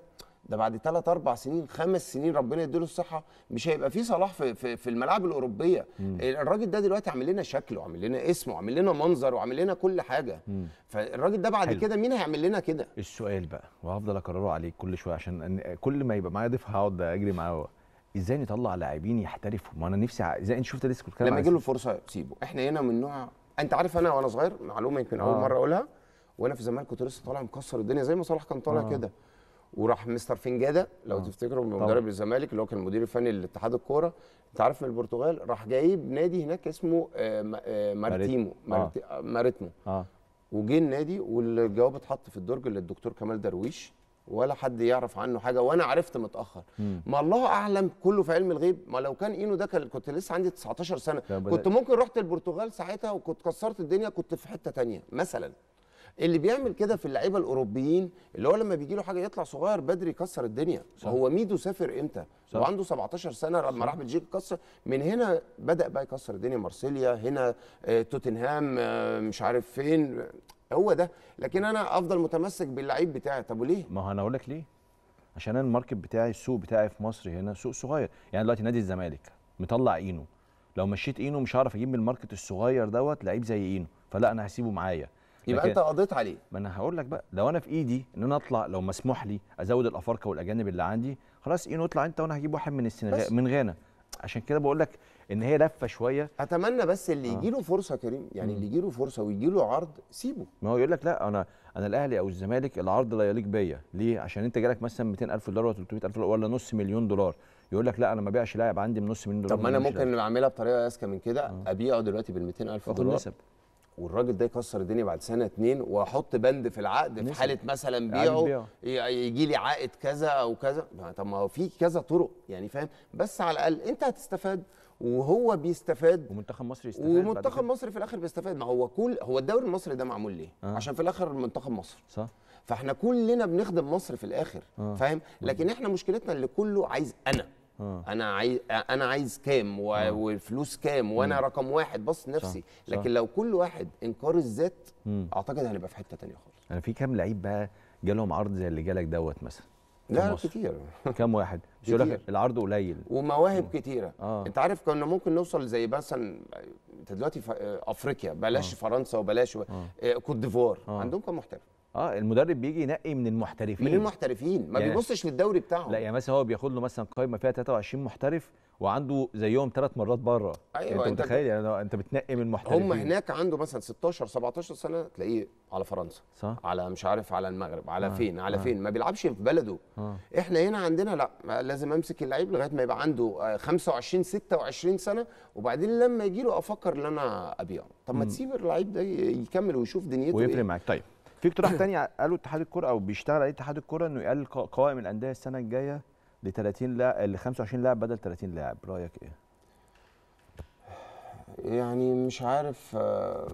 ده بعد ثلاث اربع سنين خمس سنين ربنا يديله الصحه مش هيبقى في صلاح في في, في الملاعب الاوروبيه مم. الراجل ده دلوقتي عامل لنا شكله وعامل لنا اسمه وعامل لنا منظر وعامل لنا كل حاجه مم. فالراجل ده بعد كده مين هيعمل لنا كده السؤال بقى وهفضل اكرره عليك كل شويه عشان كل ما يبقى معايا ضيف هقعد اجري معاه ازاي نطلع لاعبين يحترفوا ما انا نفسي ع... ازاي انت شفت لسه كنت لما يجي له فرصه سيبه احنا هنا من نوع انت عارف انا وانا صغير معلومه يمكن اول آه. مره اقولها وانا في الزمالك كنت لسه طالع مكسر الدنيا زي ما صلاح كان طالع آه. كده وراح مستر فنجاده لو آه. تفتكروا مدرب الزمالك اللي هو كان المدير الفني لاتحاد الكوره انت عارف من البرتغال راح جايب نادي هناك اسمه آه، آه، مارتيمو مارتمو آه. آه. وجه النادي والجواب اتحط في الدرج للدكتور كمال درويش ولا حد يعرف عنه حاجه وانا عرفت متاخر ما الله اعلم كله في علم الغيب ما لو كان اينو ده كنت لسه عندي 19 سنه كنت ممكن رحت البرتغال ساعتها وكنت كسرت الدنيا كنت في حته ثانيه مثلا اللي بيعمل كده في اللعيبه الاوروبيين اللي هو لما بيجي له حاجه يطلع صغير بدري يكسر الدنيا صح. هو ميدو سافر امتى صح. وعنده 17 سنه لما راح بلجيكا كسر من هنا بدا بقى يكسر الدنيا مارسيليا هنا آه توتنهام آه مش عارف فين هو ده لكن انا افضل متمسك باللعيب بتاعي طب وليه ما هو انا اقول لك ليه عشان انا الماركت بتاعي السوق بتاعي في مصر هنا سوق صغير يعني دلوقتي نادي الزمالك مطلع اينو لو مشيت اينو مش هعرف اجيب من الماركت الصغير دوت لعيب زي اينو فلا انا هسيبه معايا يبقى انت قضيت عليه ما انا هقول لك بقى لو انا في ايدي ان انا اطلع لو مسموح لي ازود الافارقه والاجانب اللي عندي خلاص اينو اطلع انت وانا هجيب واحد من السنغال من غانا عشان كده بقول لك ان هي لفه شويه اتمنى بس اللي آه. يجي له فرصه كريم يعني مم. اللي يجي له فرصه ويجي له عرض سيبه ما هو يقول لك لا انا انا الاهلي او الزمالك العرض لا يليق بيا ليه عشان انت جالك مثلا 200000 دولار ولا 300000 دولار ولا نص مليون دولار يقول لك لا انا ما بيعش لاعب عندي بنص مليون دولار طب ما انا ممكن اعملها بطريقه اذكى من كده آه. ابيعه دلوقتي بال 200000 دولار والراجل ده يكسر الدنيا بعد سنه اتنين واحط بند في العقد في حاله مثلا بيعه يجي لي عائد كذا او كذا طب ما هو في كذا طرق يعني فاهم بس على الاقل انت هتستفاد وهو بيستفاد ومنتخب مصر يستفاد ومنتخب مصر في الاخر بيستفاد ما هو كل هو الدوري المصري ده معمول ليه؟ آه. عشان في الاخر منتخب مصر صح فاحنا كلنا بنخدم مصر في الاخر آه. فاهم؟ لكن احنا مشكلتنا اللي كله عايز انا آه. انا عايز انا عايز كام و... آه. والفلوس كام وانا مم. رقم واحد بص نفسي صح. لكن لو كل واحد انكار الذات اعتقد هنبقى في حته ثانيه خالص انا يعني في كام لعيب بقى جالهم عرض زي اللي جالك دوت مثلا لا كتير كام واحد (laughs) كتير. العرض قليل ومواهب مم. كتيره آه. انت عارف كنا ممكن نوصل زي مثلا انت دلوقتي آه، افريقيا بلاش آه. فرنسا وبلاش آه. كوت ديفوار آه. عندهم كام محترف اه المدرب بيجي ينقي من المحترفين من المحترفين ما يعني بيبصش للدوري بتاعه لا يعني مثلا هو بياخد له مثلا قائمه فيها 23 محترف وعنده زيهم ثلاث مرات بره أيوة انت, انت متخيل يعني انت بتنقي من المحترفين هم هناك عنده مثلا 16 17 سنه تلاقيه على فرنسا صح على مش عارف على المغرب على آه. فين على آه. فين ما بيلعبش في بلده آه. احنا هنا عندنا لا لازم امسك اللعيب لغايه ما يبقى عنده 25 آه، 26 سنه وبعدين لما يجي له افكر ان انا ابيعه طب ما تسيب اللعيب ده يكمل ويشوف دنيته ويفرق إيه؟ معاك طيب في اقتراح (coughs) تاني قاله اتحاد الكره او بيشتغل عليه اتحاد الكره انه يقلل قوائم الانديه السنه الجايه ل 30 لاعب ل 25 لاعب بدل 30 لاعب رايك ايه؟ يعني مش عارف آه،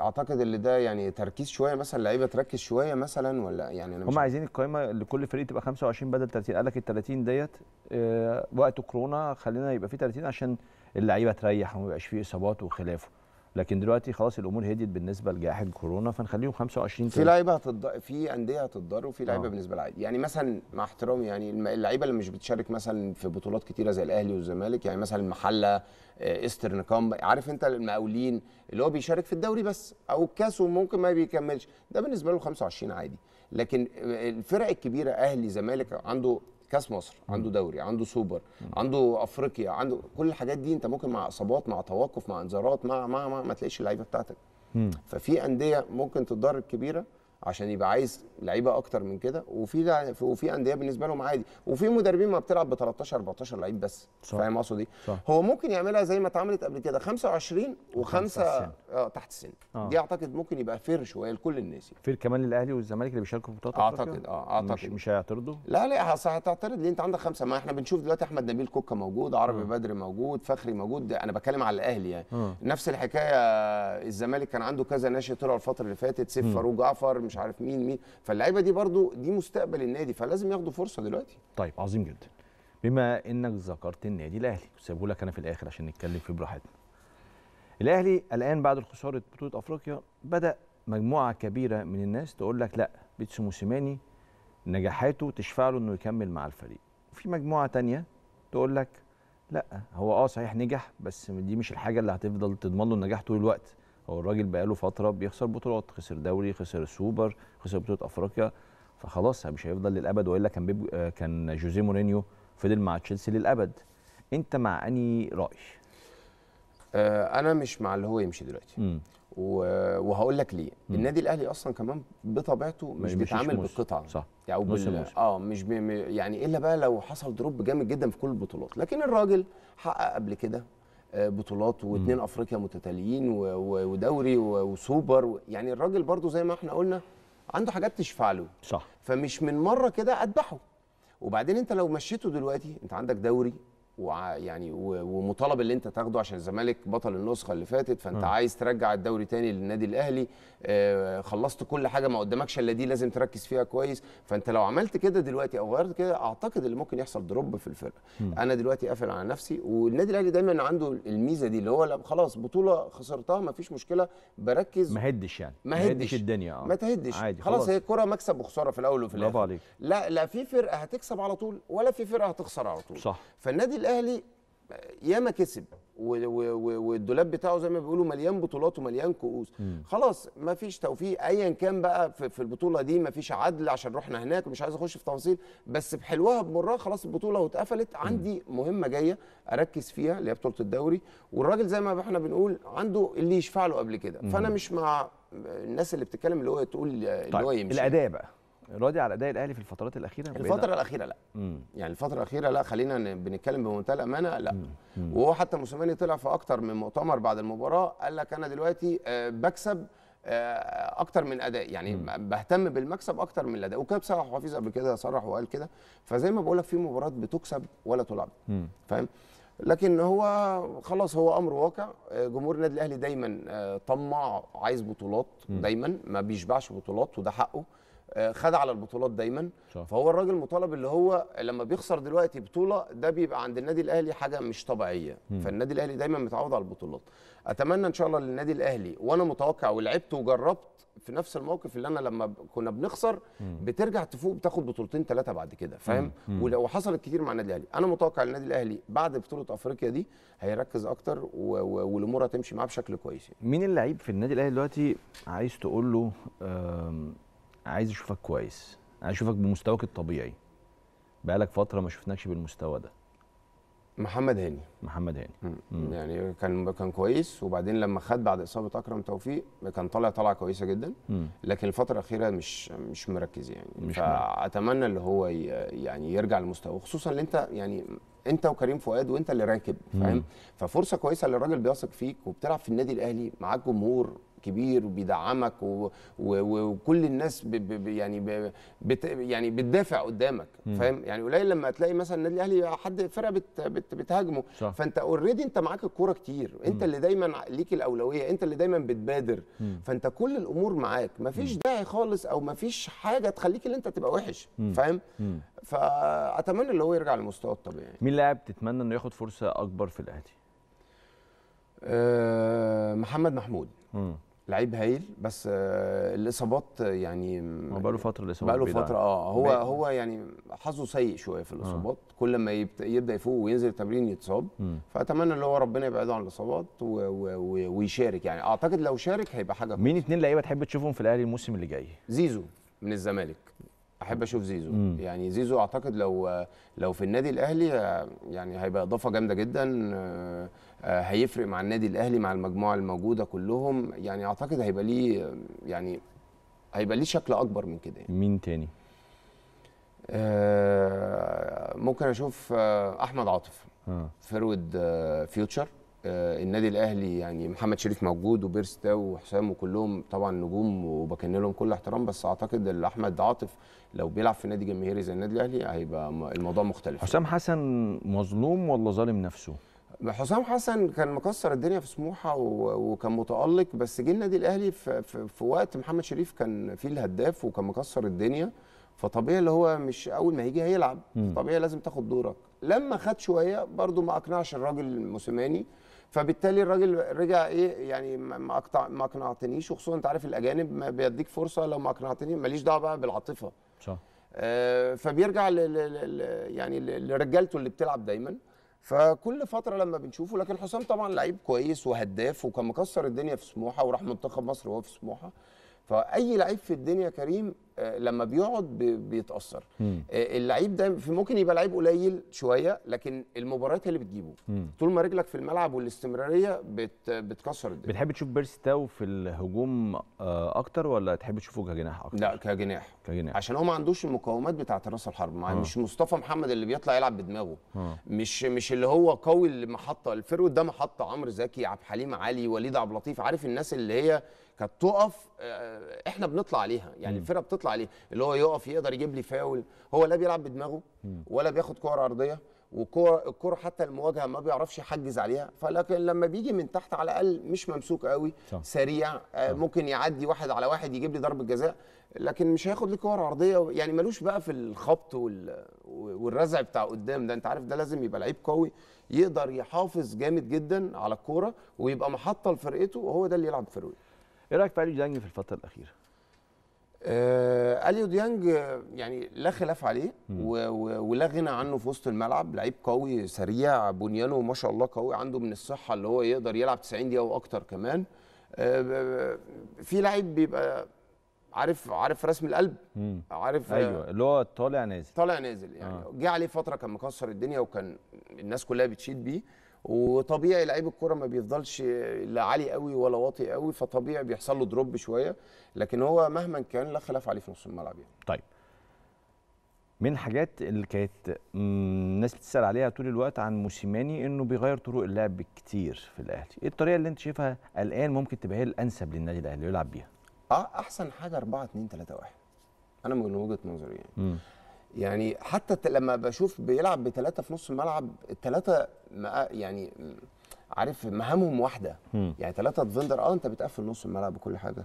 اعتقد اللي ده يعني تركيز شويه مثلا اللعيبه تركز شويه مثلا ولا يعني انا هم عايزين القائمه لكل فريق تبقى 25 بدل 30 قال لك ال 30 ديت آه، وقت كورونا خلينا يبقى في 30 عشان اللعيبه تريح وما يبقاش فيه اصابات وخلافه لكن دلوقتي خلاص الامور هديت بالنسبه لجائحه كورونا فنخليهم 25 في لعيبه هتض... في انديه هتتضر وفي لعيبه آه. بالنسبه للعادي يعني مثلا مع احترامي يعني اللعيبه اللي مش بتشارك مثلا في بطولات كتيره زي الاهلي والزمالك يعني مثلا المحله آه، ايسترن كام عارف انت المقاولين اللي هو بيشارك في الدوري بس او الكاس وممكن ما بيكملش ده بالنسبه له 25 عادي لكن آه، الفرق الكبيره اهلي زمالك عنده كاس مصر عنده دوري عنده سوبر عنده افريقيا عنده كل الحاجات دي انت ممكن مع اصابات مع توقف مع انذارات مع مع, مع ما تلاقيش اللعيبه بتاعتك ففي انديه ممكن تتضرر كبيره عشان يبقى عايز لعيبه اكتر من كده وفي وفي انديه بالنسبه لهم عادي وفي مدربين ما بتلعب ب 13 14 لعيب بس فاهم قصدي إيه؟ صح. هو ممكن يعملها زي ما اتعملت قبل كده 25 و5 اه تحت السن آه. دي اعتقد ممكن يبقى فير شويه لكل الناس يعني. فير كمان للاهلي والزمالك اللي بيشاركوا في بطولات اعتقد اه اعتقد مش, مش هيعترضوا لا لا هتعترض ليه انت عندك خمسه ما احنا بنشوف دلوقتي احمد نبيل كوكا موجود عربي آه. بدر موجود فخري موجود انا بتكلم على الاهلي يعني آه. نفس الحكايه الزمالك كان عنده كذا ناشئ طلعوا الفتره اللي فاتت سيف فاروق جعفر مش عارف مين مين فاللعيبه دي برضو دي مستقبل النادي فلازم ياخدوا فرصه دلوقتي طيب عظيم جدا بما انك ذكرت النادي الاهلي سيبه لك انا في الاخر عشان نتكلم فيه براحتنا الاهلي الان بعد خساره بطوله افريقيا بدا مجموعه كبيره من الناس تقول لك لا بيتسو موسيماني نجاحاته تشفع له انه يكمل مع الفريق وفي مجموعه تانية تقول لك لا هو اه صحيح نجح بس دي مش الحاجه اللي هتفضل تضمن له النجاح طول الوقت هو الراجل بقاله فتره بيخسر بطولات خسر دوري خسر السوبر خسر بطوله افريقيا فخلاص مش هيفضل للابد والا كان بيب... آه، كان جوزيه مورينيو فضل مع تشيلسي للابد انت مع اني راي آه انا مش مع اللي هو يمشي دلوقتي م. وهقول لك ليه م. النادي الاهلي اصلا كمان بطبيعته مش بيتعامل بالقطعه صح يعني بال... اه مش بي... يعني الا بقى لو حصل دروب جامد جدا في كل البطولات لكن الراجل حقق قبل كده بطولات واثنين افريقيا متتاليين ودوري وسوبر يعني الراجل برضو زي ما احنا قلنا عنده حاجات تشفع له صح فمش من مره كده اتبعه وبعدين انت لو مشيته دلوقتي انت عندك دوري يعني و يعني ومطالب اللي انت تاخده عشان الزمالك بطل النسخه اللي فاتت فانت م. عايز ترجع الدوري تاني للنادي الاهلي آه، خلصت كل حاجه ما قدامكش الا دي لازم تركز فيها كويس فانت لو عملت كده دلوقتي او غيرت كده اعتقد اللي ممكن يحصل دروب في الفرقه م. انا دلوقتي قافل على نفسي والنادي الاهلي دايما عنده الميزه دي اللي هو خلاص بطوله خسرتها ما فيش مشكله بركز ما هدش يعني ما هدش الدنيا اه ما تهدش عادي خلاص, خلاص هي الكره مكسب وخساره في الاول وفي الاخر لا لا في فرقه هتكسب على طول ولا في فرقه هتخسر على طول صح فالنادي الاهلي ياما كسب والدولاب بتاعه زي ما بيقولوا مليان بطولات ومليان كؤوس خلاص ما فيش توفيق ايا كان بقى في البطوله دي ما فيش عدل عشان رحنا هناك مش عايز اخش في تفاصيل بس بحلوها بمرها خلاص البطوله واتقفلت عندي مهمه جايه اركز فيها اللي هي بطوله الدوري والراجل زي ما احنا بنقول عنده اللي يشفع له قبل كده فانا مش مع الناس اللي بتتكلم اللي هو تقول اللي طيب هو يمشي الاداء بقى راضي على اداء الاهلي في الفترات الاخيره الفتره الاخيره لا مم. يعني الفتره الاخيره لا خلينا بنتكلم بمنتهى الامانه لا مم. وهو حتى موسيماني طلع في اكتر من مؤتمر بعد المباراه قال لك انا دلوقتي آه، بكسب آه، اكتر من اداء يعني مم. بهتم بالمكسب اكتر من الاداء وكان بصراحه حفيظ قبل كده صرح وقال كده فزي ما بقول لك في مباريات بتكسب ولا تلعب فاهم لكن هو خلاص هو امر واقع آه، جمهور النادي الاهلي دايما طماع عايز بطولات دايما ما بيشبعش بطولات وده حقه آه، خد على البطولات دايما صح. فهو الراجل مطالب اللي هو لما بيخسر دلوقتي بطوله ده بيبقى عند النادي الاهلي حاجه مش طبيعيه فالنادي الاهلي دايما متعود على البطولات اتمنى ان شاء الله للنادي الاهلي وانا متوقع ولعبت وجربت في نفس الموقف اللي انا لما كنا بنخسر بترجع تفوق بتاخد بطولتين ثلاثه بعد كده فاهم وحصلت كتير مع النادي الاهلي انا متوقع النادي الاهلي بعد بطوله افريقيا دي هيركز اكتر والامور هتمشي معاه بشكل كويس يعني. مين اللعيب في النادي الاهلي دلوقتي عايز تقول له عايز اشوفك كويس عايز اشوفك بمستواك الطبيعي بقالك فتره ما شفناكش بالمستوى ده محمد هاني محمد هاني مم. يعني كان كان كويس وبعدين لما خد بعد اصابه اكرم توفيق كان طالع طالع كويسه جدا مم. لكن الفتره الاخيره مش مش مركز يعني مش فاتمنى ان هو يعني يرجع لمستواه خصوصا ان انت يعني انت وكريم فؤاد وانت اللي راكب فاهم ففرصه كويسه للراجل بيثق فيك وبتلعب في النادي الاهلي معاك جمهور كبير وبيدعمك وكل الناس ب يعني ب بت يعني بتدافع قدامك فاهم يعني قليل لما تلاقي مثلا النادي الاهلي حد فرقه بت بت بتهاجمه صح. فانت اوريدي انت معاك الكوره كتير انت اللي دايما ليك الاولويه انت اللي دايما بتبادر فانت كل الامور معاك مفيش داعي خالص او مفيش حاجه تخليك ان انت تبقى وحش فاهم فاتمنى اللي هو يرجع لمستواه الطبيعي مين لاعب تتمنى انه ياخد فرصه اكبر في الاهلي أه محمد محمود لعيب هايل بس آه الاصابات يعني هو بقى له فتره الاصابات بقى له فتره اه هو بقى. هو يعني حظه سيء شويه في آه. الاصابات آه. كل ما يبدا يفوق وينزل التمرين يتصاب م. فاتمنى اللي هو ربنا يبعده عن الاصابات ويشارك يعني اعتقد لو شارك هيبقى حاجه مين اتنين لعيبه تحب تشوفهم في الاهلي الموسم اللي جاي زيزو من الزمالك احب اشوف زيزو مم. يعني زيزو اعتقد لو لو في النادي الاهلي يعني هيبقى اضافه جامده جدا آه، آه، هيفرق مع النادي الاهلي مع المجموعه الموجوده كلهم يعني اعتقد هيبقى ليه يعني هيبقى ليه شكل اكبر من كده يعني. مين تاني آه، ممكن اشوف احمد عاطف آه. فرود فيوتشر آه، النادي الاهلي يعني محمد شريف موجود وبيرستا وحسام وكلهم طبعا نجوم وبكن لهم كل احترام بس اعتقد ان احمد عاطف لو بيلعب في نادي جماهيري زي النادي الاهلي هيبقى الموضوع مختلف حسام حسن مظلوم ولا ظالم نفسه؟ حسام حسن كان مكسر الدنيا في سموحه وكان متالق بس جه النادي الاهلي في, وقت محمد شريف كان فيه الهداف وكان مكسر الدنيا فطبيعي اللي هو مش اول ما هيجي هيلعب طبيعي لازم تاخد دورك لما خد شويه برده ما اقنعش الراجل الموسيماني فبالتالي الراجل رجع ايه يعني ما أقطع ما اقنعتنيش وخصوصا انت عارف الاجانب بيديك فرصه لو ما اقنعتني ماليش دعوه بقى بالعاطفه صح آه فبيرجع ل يعني لرجالته اللي بتلعب دايما فكل فتره لما بنشوفه لكن حسام طبعا لعيب كويس وهداف وكان مكسر الدنيا في سموحه وراح منتخب مصر وهو في سموحه فاي لعيب في الدنيا كريم آه، لما بيقعد بيتاثر آه، اللعيب ده ممكن يبقى لعيب قليل شويه لكن المباريات اللي بتجيبه طول ما رجلك في الملعب والاستمراريه بت بتكسر الدنيا بتحب تشوف بيرسي تاو في الهجوم آه، اكتر ولا تحب تشوفه كجناح اكتر لا كجناح كجناح عشان هو ما عندوش المقومات بتاعه راس الحرب ما مش مصطفى محمد اللي بيطلع يلعب بدماغه ها. مش مش اللي هو قوي المحطه الفيرود ده محطه عمرو زكي عبد الحليم علي وليد عبد اللطيف عارف الناس اللي هي كانت تقف آه، احنا بنطلع عليها يعني الفرقه بتطلع عليه اللي هو يقف يقدر يجيب لي فاول هو لا بيلعب بدماغه ولا بياخد كور عرضيه والكره الكوره حتى المواجهه ما بيعرفش يحجز عليها فلكن لما بيجي من تحت على الاقل مش ممسوك قوي صح. سريع آه، صح. ممكن يعدي واحد على واحد يجيب لي ضربه جزاء لكن مش هياخد لي كور عرضيه يعني ملوش بقى في الخبط والرزع بتاع قدام ده انت عارف ده لازم يبقى لعيب قوي يقدر يحافظ جامد جدا على الكوره ويبقى محطه لفرقته وهو ده اللي يلعب فرقته ايه رايك في اليو ديانج في الفتره الاخيره؟ آه اليو ديانج يعني لا خلاف عليه ولا غنى عنه في وسط الملعب لعيب قوي سريع بنيانه ما شاء الله قوي عنده من الصحه اللي هو يقدر يلعب 90 دقيقه واكتر كمان آه، آه، في لعيب بيبقى عارف عارف رسم القلب عارف آه، ايوه اللي هو طالع نازل طالع نازل يعني آه. جه عليه فتره كان مكسر الدنيا وكان الناس كلها بتشيد بيه وطبيعي لعيب الكوره ما بيفضلش لا عالي قوي ولا واطي قوي فطبيعي بيحصل له دروب شويه لكن هو مهما كان لا خلاف عليه في نص الملعب يعني طيب من الحاجات اللي كانت الناس بتسال عليها طول الوقت عن موسيماني انه بيغير طرق اللعب كتير في الاهلي ايه الطريقه اللي انت شايفها الان ممكن تبقى هي الانسب للنادي الاهلي يلعب بيها اه احسن حاجه 4 2 3 1 انا من وجهه نظري يعني م. يعني حتى لما بشوف بيلعب بثلاثه في نص الملعب الثلاثه يعني عارف مهامهم واحده يعني ثلاثه ديفندر اه انت بتقفل نص الملعب وكل حاجه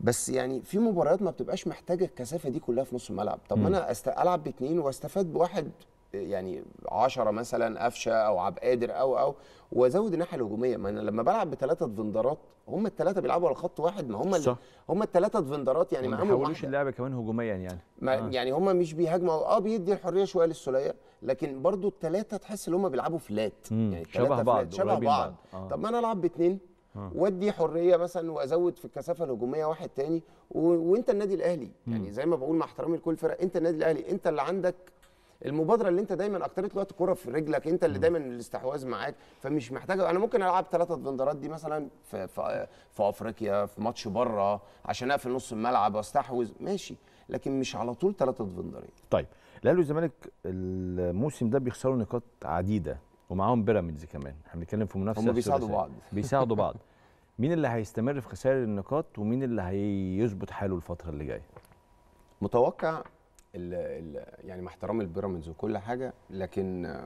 بس يعني في مباريات ما بتبقاش محتاجه الكثافه دي كلها في نص الملعب طب ما انا العب باثنين واستفاد بواحد يعني 10 مثلا قفشه او عبد قادر او او وازود الناحيه الهجوميه ما انا لما بلعب بثلاثه ديفندرات هم الثلاثه بيلعبوا على خط واحد ما هم صح. هم الثلاثه ديفندرات يعني معاهم ما بيحاولوش اللعبه كمان هجوميا يعني آه. يعني هم مش بيهاجموا اه بيدي الحريه شويه للسوليه لكن برضو الثلاثه تحس ان هم بيلعبوا فلات مم. يعني شبه بعض شبه بعض, بعض. آه. طب ما انا العب باثنين آه. وادي حريه مثلا وازود في الكثافه الهجوميه واحد تاني و... وانت النادي الاهلي يعني زي ما بقول مع احترامي لكل فرق انت النادي الاهلي انت اللي عندك المبادره اللي انت دايما اكتريه الوقت كره في رجلك انت اللي دايما الاستحواذ معاك فمش محتاجه انا ممكن العب ثلاثه بندرات دي مثلا في في, في افريقيا في ماتش بره عشان اقفل نص الملعب واستحوذ ماشي لكن مش على طول ثلاثه بندرين طيب الاهلي والزمالك الموسم ده بيخسروا نقاط عديده ومعاهم بيراميدز كمان احنا بنتكلم في منافسه هم بيساعدوا بعض (laughs) بيساعدوا بعض مين اللي هيستمر في خسائر النقاط ومين اللي هيظبط حاله الفتره اللي جايه متوقع ال ال يعني مع احترامي لبيراميدز وكل حاجه لكن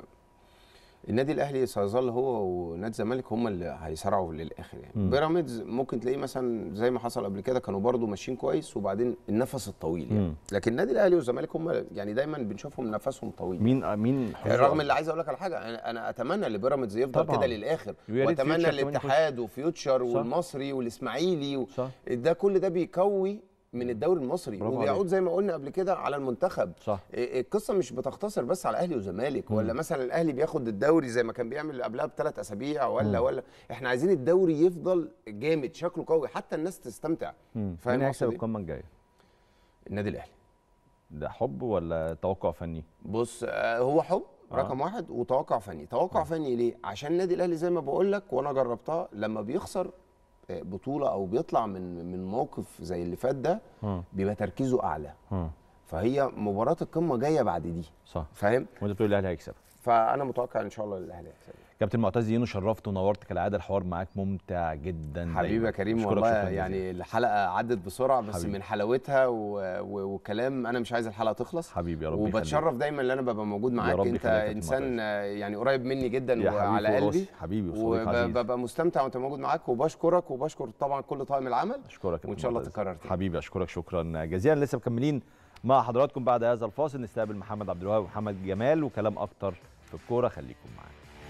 النادي الاهلي سيظل هو ونادي الزمالك هم اللي هيسرعوا للاخر يعني بيراميدز ممكن تلاقيه مثلا زي ما حصل قبل كده كانوا برده ماشيين كويس وبعدين النفس الطويل يعني مم. لكن النادي الاهلي والزمالك هم يعني دايما بنشوفهم نفسهم طويل مين آه، مين يعني رغم اللي عايز اقول لك على حاجه انا, أنا اتمنى لبيراميدز يفضل كده للاخر واتمنى الاتحاد وفيوتشر والمصري والاسماعيلي و... ده كل ده بيكوي من الدوري المصري وبيعود زي ما قلنا قبل كده على المنتخب صح. إيه، إيه، القصه مش بتقتصر بس على اهلي وزمالك ولا مثلا الاهلي بياخد الدوري زي ما كان بيعمل قبلها بثلاث اسابيع ولا مم. ولا احنا عايزين الدوري يفضل جامد شكله قوي حتى الناس تستمتع فاهم هيكسب إيه؟ القمه الجايه النادي الاهلي ده حب ولا توقع فني بص آه، هو حب آه. رقم واحد وتوقع فني توقع آه. فني ليه عشان النادي الاهلي زي ما بقول لك وانا جربتها لما بيخسر بطوله او بيطلع من من موقف زي اللي فات ده بيبقى تركيزه اعلى فهي مباراه القمه جايه بعد دي صح فاهم وانت بتقول الاهلي هيكسب فانا متوقع ان شاء الله الاهلي هيكسب كابتن معتز دينو شرفت ونورت كالعاده الحوار معاك ممتع جدا حبيبي يا كريم والله يعني الحلقه عدت بسرعه بس حبيبي. من حلاوتها وكلام انا مش عايز الحلقه تخلص حبيبي يا رب وبتشرف دايما ان انا ببقى موجود معاك انت انسان يعني قريب مني جدا وعلى قلبي حبيبي وببقى مستمتع وانت موجود معاك وبشكرك وبشكر طبعا كل طاقم العمل اشكرك وان شاء الله تكرر تاني حبيبي اشكرك شكرا جزيلا لسه مكملين مع حضراتكم بعد هذا الفاصل نستقبل محمد عبد الوهاب ومحمد جمال وكلام اكتر في الكوره خليكم معانا